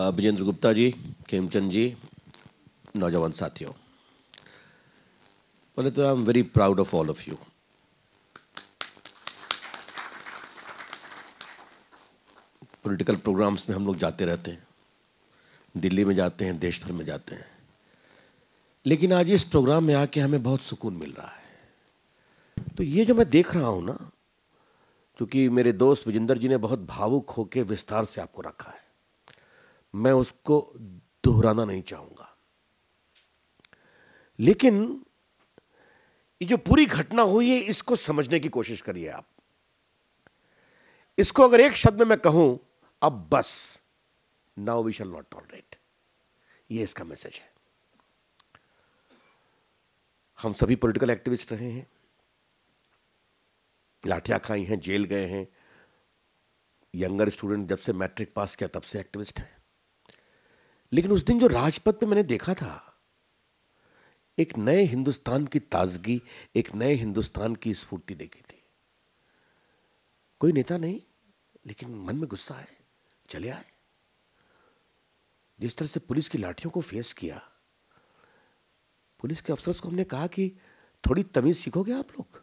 विजेंद्र गुप्ता जी खेमचंद जी नौजवान साथियों बोले तो I am very proud of all of you political programs में हम लोग जाते रहते हैं दिल्ली में जाते हैं देश भर में जाते हैं लेकिन आज इस प्रोग्राम में आके हमें बहुत सुकून मिल रहा है तो ये जो मैं देख रहा हूँ ना क्योंकि मेरे दोस्त विजेंद्र जी ने बहुत भावुक होकर विस्तार से आपको रखा है मैं उसको दोहराना नहीं चाहूंगा लेकिन ये जो पूरी घटना हुई है इसको समझने की कोशिश करिए आप इसको अगर एक शब्द में मैं कहूं अब बस now we shall not tolerate ये इसका मैसेज है हम सभी पॉलिटिकल एक्टिविस्ट रहे हैं लाठियां खाई हैं जेल गए हैं यंगर स्टूडेंट जब से मैट्रिक पास किया तब से एक्टिविस्ट हैं लेकिन उस दिन जो राजपथ पे मैंने देखा था एक नए हिंदुस्तान की ताजगी एक नए हिंदुस्तान की स्फूर्ति देखी थी कोई नेता नहीं लेकिन मन में गुस्सा है चले आए जिस तरह से पुलिस की लाठियों को फेस किया पुलिस के अफसर को हमने कहा कि थोड़ी तमीज सीखोगे आप लोग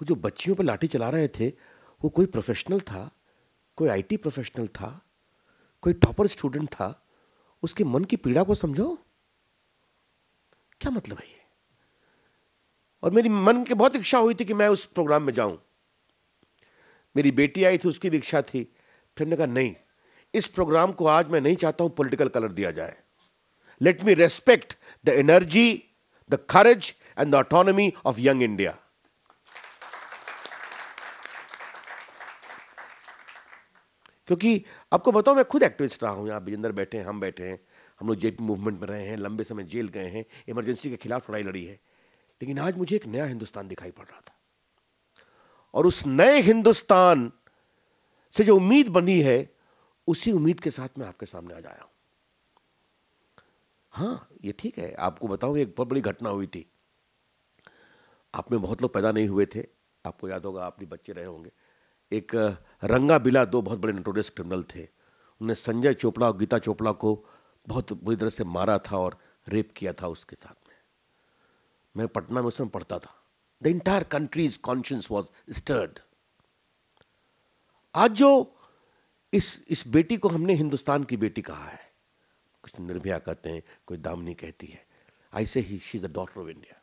वो जो बच्चियों पर लाठी चला रहे थे वो कोई प्रोफेशनल था कोई आईटी प्रोफेशनल था कोई टॉपर स्टूडेंट था उसके मन की पीड़ा को समझो क्या मतलब है ये और मेरी मन की बहुत इच्छा हुई थी कि मैं उस प्रोग्राम में जाऊं मेरी बेटी आई थी उसकी भी इच्छा थी फिर मैंने कहा नहीं इस प्रोग्राम को आज मैं नहीं चाहता हूं पॉलिटिकल कलर दिया जाए let me respect the energy the courage and the autonomy of young India क्योंकि आपको बताऊं मैं खुद एक्टिविस्ट रहा हूँ यहाँ विजेंद्र बैठे हैं हम बैठे हैं हम लोग जेपी मूवमेंट में रहे हैं लंबे समय जेल गए हैं इमरजेंसी के खिलाफ लड़ाई लड़ी है लेकिन आज मुझे एक नया हिंदुस्तान दिखाई पड़ रहा था और उस नए हिंदुस्तान से जो उम्मीद बनी है उसी उम्मीद के साथ मैं आपके सामने आज आया हूं हाँ ये ठीक है आपको बताऊं एक बहुत बड़ी घटना हुई थी आप में बहुत लोग पैदा नहीं हुए थे आपको याद होगा आप भी बच्चे रहे होंगे एक रंगा बिला दो बहुत बड़े नटोरियस क्रिमिनल थे उन्होंने संजय चोपड़ा और गीता चोपड़ा को बहुत बुरी तरह से मारा था और रेप किया था उसके साथ में मैं पटना में उस समय पढ़ता था the entire country's conscience was stirred आज जो इस इस बेटी को हमने हिंदुस्तान की बेटी कहा है कुछ निर्भया कहते हैं कोई दामनी कहती है आई से ही she is the daughter of India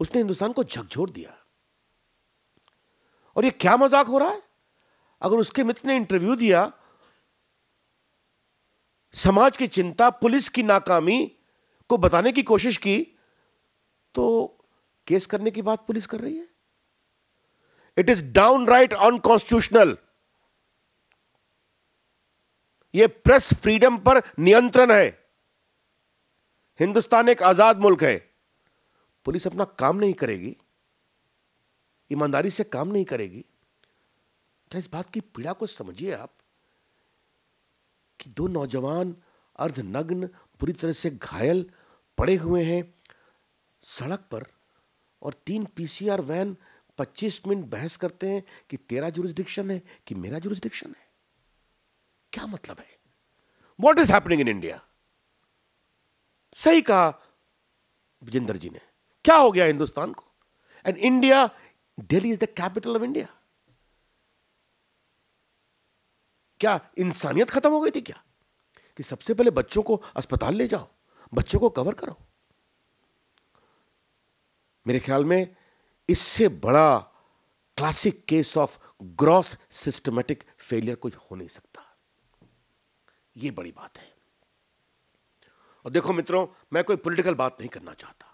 उसने हिंदुस्तान को झकझोर दिया और ये क्या मजाक हो रहा है अगर उसके मित्र ने इंटरव्यू दिया समाज की चिंता पुलिस की नाकामी को बताने की कोशिश की तो केस करने की बात पुलिस कर रही है it is downright unconstitutional यह प्रेस फ्रीडम पर नियंत्रण है हिंदुस्तान एक आजाद मुल्क है पुलिस अपना काम नहीं करेगी ईमानदारी से काम नहीं करेगी तो इस बात की पीड़ा को समझिए आप कि दो नौजवान अर्धनग्न बुरी तरह से घायल पड़े हुए हैं सड़क पर और तीन पीसीआर वैन 25 मिनट बहस करते हैं कि तेरा जुरिस्डिक्शन है कि मेरा जुरिस्डिक्शन है क्या मतलब है what is happening in India सही कहा विजेंद्र जी ने क्या हो गया हिंदुस्तान को and India Delhi is the capital of India क्या इंसानियत खत्म हो गई थी क्या कि सबसे पहले बच्चों को अस्पताल ले जाओ बच्चों को कवर करो मेरे ख्याल में इससे बड़ा classic case of gross systematic failure कुछ हो नहीं सकता यह बड़ी बात है और देखो मित्रों मैं कोई पॉलिटिकल बात नहीं करना चाहता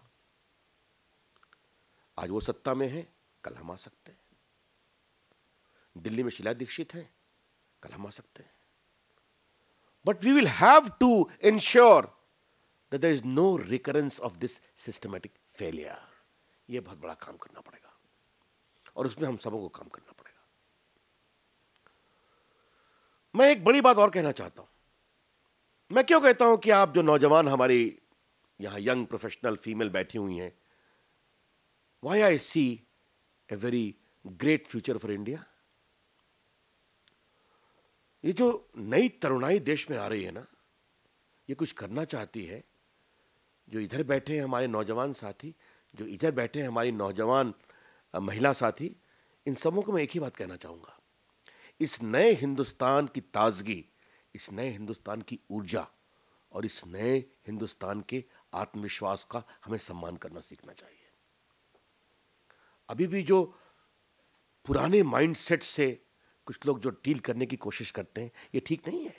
आज वो सत्ता में है कल हम आ सकते हैं दिल्ली में शिला दीक्षित है कल हम आ सकते हैं but we will have to ensure that there is no recurrence of this systematic failure यह बहुत बड़ा काम करना पड़ेगा और उसमें हम सबों को काम करना पड़ेगा मैं एक बड़ी बात और कहना चाहता हूं मैं क्यों कहता हूं कि आप जो नौजवान हमारी यहां यंग प्रोफेशनल फीमेल बैठी हुई हैं why I see a very great future for India ये जो नई तरुणाई देश में आ रही है ना ये कुछ करना चाहती है जो इधर बैठे हैं हमारे नौजवान साथी जो इधर बैठे हैं हमारी नौजवान महिला साथी इन सबों को मैं एक ही बात कहना चाहूँगा इस नए हिंदुस्तान की ताजगी इस नए हिंदुस्तान की ऊर्जा और इस नए हिंदुस्तान के आत्मविश्वास का हमें सम्मान करना सीखना चाहिए अभी भी जो पुराने माइंडसेट से कुछ लोग जो डील करने की कोशिश करते हैं ये ठीक नहीं है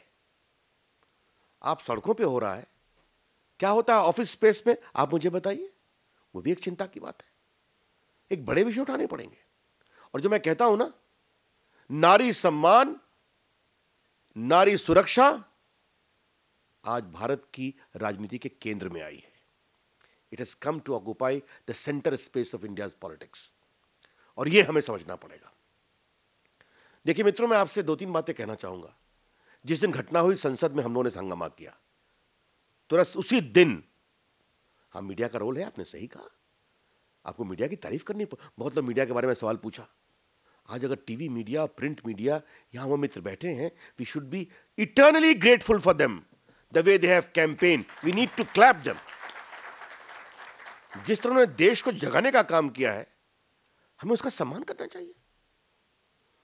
आप सड़कों पे हो रहा है क्या होता है ऑफिस स्पेस में आप मुझे बताइए वो भी एक चिंता की बात है एक बड़े विषय उठाने पड़ेंगे और जो मैं कहता हूं ना नारी सम्मान नारी सुरक्षा आज भारत की राजनीति के केंद्र में आई है it has come to occupy the centre space of India politics और ये हमें समझना पड़ेगा देखिए मित्रों मैं आपसे दो तीन बातें कहना चाहूंगा जिस दिन घटना हुई संसद में हम लोगों ने हंगामा किया तुरंत तो उसी दिन हाँ मीडिया का रोल है आपने सही कहा आपको मीडिया की तारीफ करनी बहुत लोग मीडिया के बारे में सवाल पूछा आज अगर टीवी मीडिया प्रिंट मीडिया यहां वो मित्र बैठे हैं we should be eternally grateful for them the way they have campaign we need to clap them जिस तरह उन्होंने देश को जगाने का काम किया है हमें उसका सम्मान करना चाहिए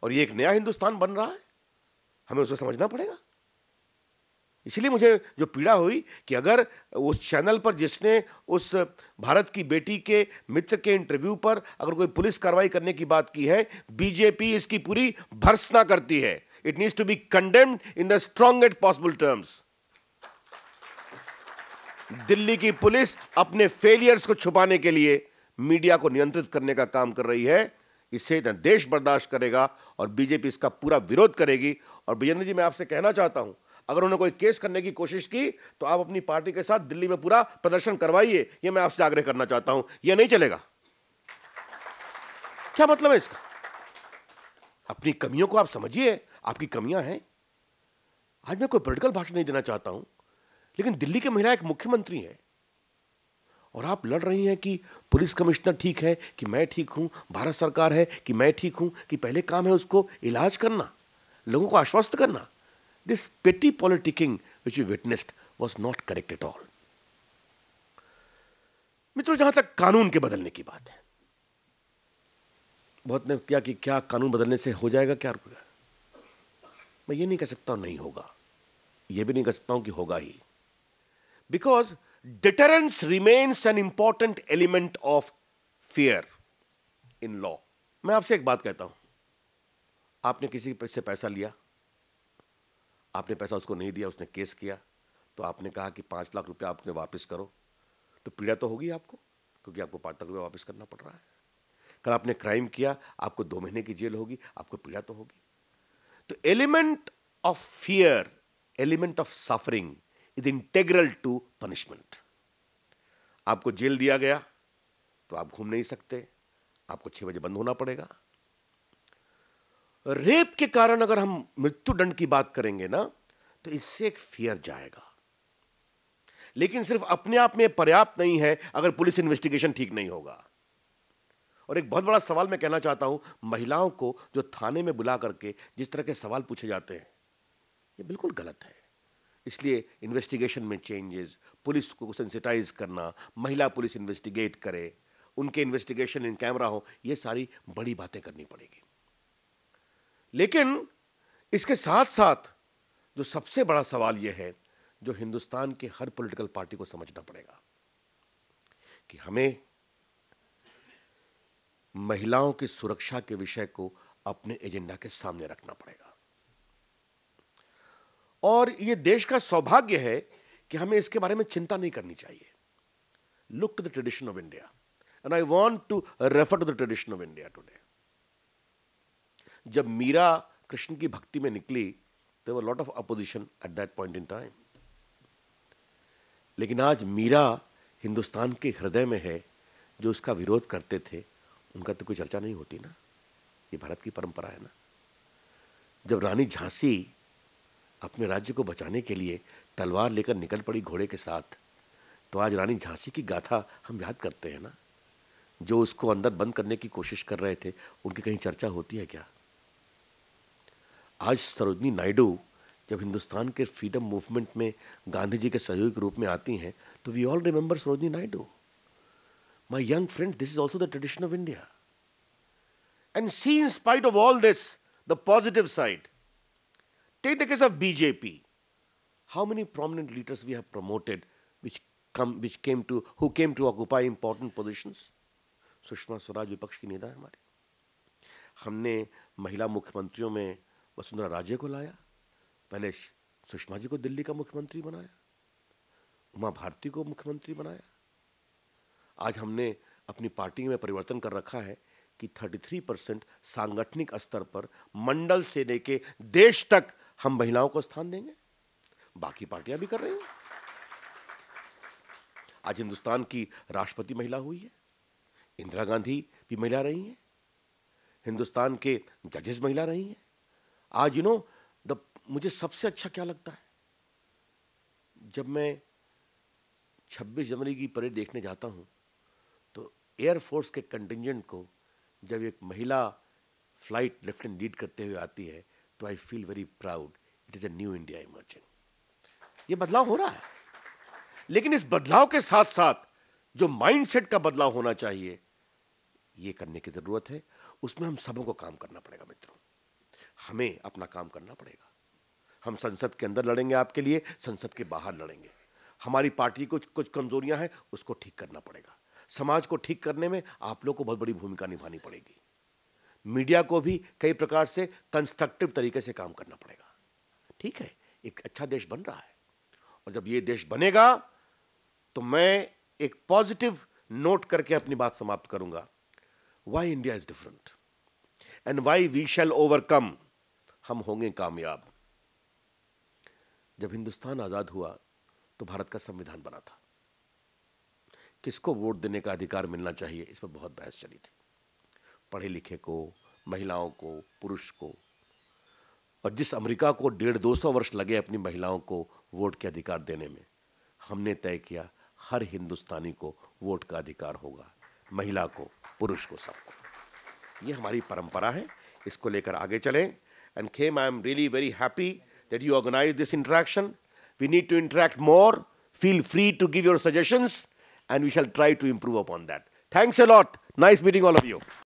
और ये एक नया हिंदुस्तान बन रहा है हमें उसको समझना पड़ेगा इसलिए मुझे जो पीड़ा हुई कि अगर उस चैनल पर जिसने उस भारत की बेटी के मित्र के इंटरव्यू पर अगर कोई पुलिस कार्रवाई करने की बात की है बीजेपी इसकी पूरी भर्सना करती है it needs to be condemned in the strong at possible terms Delhi की पुलिस अपने फेलियर्स को छुपाने के लिए मीडिया को नियंत्रित करने का काम कर रही है इसे न देश बर्दाश्त करेगा और बीजेपी इसका पूरा विरोध करेगी और बिजेंद्र जी मैं आपसे कहना चाहता हूं अगर उन्होंने कोई केस करने की कोशिश की तो आप अपनी पार्टी के साथ दिल्ली में पूरा प्रदर्शन करवाइए यह मैं आपसे आग्रह करना चाहता हूं यह नहीं चलेगा क्या मतलब है इसका अपनी कमियों को आप समझिए आपकी कमियां हैं आज मैं कोई पोलिटिकल भाषण नहीं देना चाहता हूं लेकिन दिल्ली की महिला एक मुख्यमंत्री है और आप लड़ रही हैं कि पुलिस कमिश्नर ठीक है कि मैं ठीक हूँ भारत सरकार है कि मैं ठीक हूँ कि पहले काम है उसको इलाज करना लोगों को आश्वस्त करना this petty politicking which you witnessed was not correct at all मित्रों जहां तक कानून के बदलने की बात है बहुत ने किया कि क्या कानून बदलने से हो जाएगा क्या रुपया मैं ये नहीं कह सकता नहीं होगा ये भी नहीं कह सकता हूं कि होगा ही because deterrence remains an important element of fear in law मैं आपसे एक बात कहता हूं आपने किसी से पैसा लिया आपने पैसा उसको नहीं दिया उसने केस किया तो आपने कहा कि पांच लाख रुपया आपने वापस करो तो पीड़ा तो होगी आपको क्योंकि आपको पांच लाख रुपया वापस करना पड़ रहा है कल आपने क्राइम किया आपको दो महीने की जेल होगी आपको पीड़ा तो होगी तो element of fear element of suffering is integral to punishment आपको जेल दिया गया तो आप घूम नहीं सकते आपको छह बजे बंद होना पड़ेगा रेप के कारण अगर हम मृत्यु दंड की बात करेंगे ना तो इससे एक फियर जाएगा लेकिन सिर्फ अपने आप में पर्याप्त नहीं है अगर पुलिस इन्वेस्टिगेशन ठीक नहीं होगा और एक बहुत बड़ा सवाल मैं कहना चाहता हूं महिलाओं को जो थाने में बुला करके जिस तरह के सवाल पूछे जाते हैं ये बिल्कुल गलत है इसलिए इन्वेस्टिगेशन में चेंजेस पुलिस को सेंसिटाइज करना महिला पुलिस इन्वेस्टिगेट करे उनके इन्वेस्टिगेशन इन कैमरा हो ये सारी बड़ी बातें करनी पड़ेगी लेकिन इसके साथ साथ जो सबसे बड़ा सवाल यह है जो हिंदुस्तान के हर पॉलिटिकल पार्टी को समझना पड़ेगा कि हमें महिलाओं की सुरक्षा के विषय को अपने एजेंडा के सामने रखना पड़ेगा और ये देश का सौभाग्य है कि हमें इसके बारे में चिंता नहीं करनी चाहिए look to the tradition of India and I want to refer to the tradition of India today जब मीरा कृष्ण की भक्ति में निकली तो were lot of opposition at that point in time लेकिन आज मीरा हिंदुस्तान के हृदय में है जो उसका विरोध करते थे उनका तो कोई चर्चा नहीं होती ना ये भारत की परंपरा है ना जब रानी झांसी अपने राज्य को बचाने के लिए तलवार लेकर निकल पड़ी घोड़े के साथ तो आज रानी झांसी की गाथा हम याद करते हैं ना जो उसको अंदर बंद करने की कोशिश कर रहे थे उनकी कहीं चर्चा होती है क्या आज सरोजनी नायडू जब हिंदुस्तान के फ्रीडम मूवमेंट में गांधी जी के सहयोग के रूप में आती हैं तो we all remember Sarojini Naidu my young friend this is also the tradition of India and see in spite of all this the positive side Take the case of BJP. How many prominent leaders we have promoted which come which came to who came to occupy important positions? sushma swaraj vipaksh ki neta hai हमारी humne mahila mukhyamantriyon mein vasundhara raje ko laya pehle sushma ji ko delhi ka mukhyamantri banaya uma bharti ko mukhyamantri banaya आज हमने अपनी party में परिवर्तन कर रखा है कि 33 परसेंट सांगठनिक स्तर पर मंडल से लेके देश तक हम महिलाओं को स्थान देंगे बाकी पार्टियां भी कर रही हैं आज हिंदुस्तान की राष्ट्रपति महिला हुई है इंदिरा गांधी भी महिला रही हैं हिंदुस्तान के जजेस महिला रही हैं आज यू नो द मुझे सबसे अच्छा क्या लगता है जब मैं 26 जनवरी की परेड देखने जाता हूँ तो एयरफोर्स के कंटिजेंट को जब एक महिला फ्लाइट लेफ्टिनेंट लीड करते हुए आती है तो I feel very proud it is a new India emerging ये बदलाव हो रहा है लेकिन इस बदलाव के साथ साथ जो माइंडसेट का बदलाव होना चाहिए ये करने की जरूरत है उसमें हम सबों को काम करना पड़ेगा मित्रों हमें अपना काम करना पड़ेगा हम संसद के अंदर लड़ेंगे आपके लिए संसद के बाहर लड़ेंगे हमारी पार्टी को कुछ कमजोरियां हैं उसको ठीक करना पड़ेगा समाज को ठीक करने में आप लोग को बहुत बड़ी भूमिका निभानी पड़ेगी मीडिया को भी कई प्रकार से कंस्ट्रक्टिव तरीके से काम करना पड़ेगा ठीक है एक अच्छा देश बन रहा है और जब ये देश बनेगा तो मैं एक पॉजिटिव नोट करके अपनी बात समाप्त करूंगा why India is different and why we shall overcome हम होंगे कामयाब जब हिंदुस्तान आजाद हुआ तो भारत का संविधान बना था किसको वोट देने का अधिकार मिलना चाहिए इस पर बहुत बहस चली थी पढ़े लिखे को महिलाओं को पुरुष को और जिस अमेरिका को डेढ़ दो सौ वर्ष लगे अपनी महिलाओं को वोट के अधिकार देने में हमने तय किया हर हिंदुस्तानी को वोट का अधिकार होगा महिला को पुरुष को सबको ये हमारी परंपरा है इसको लेकर आगे चलें एंड खेम I am really very happy that you organise this interaction we need to interact more feel free to give your suggestions and we shall try to improve upon that thanks a lot nice meeting all of you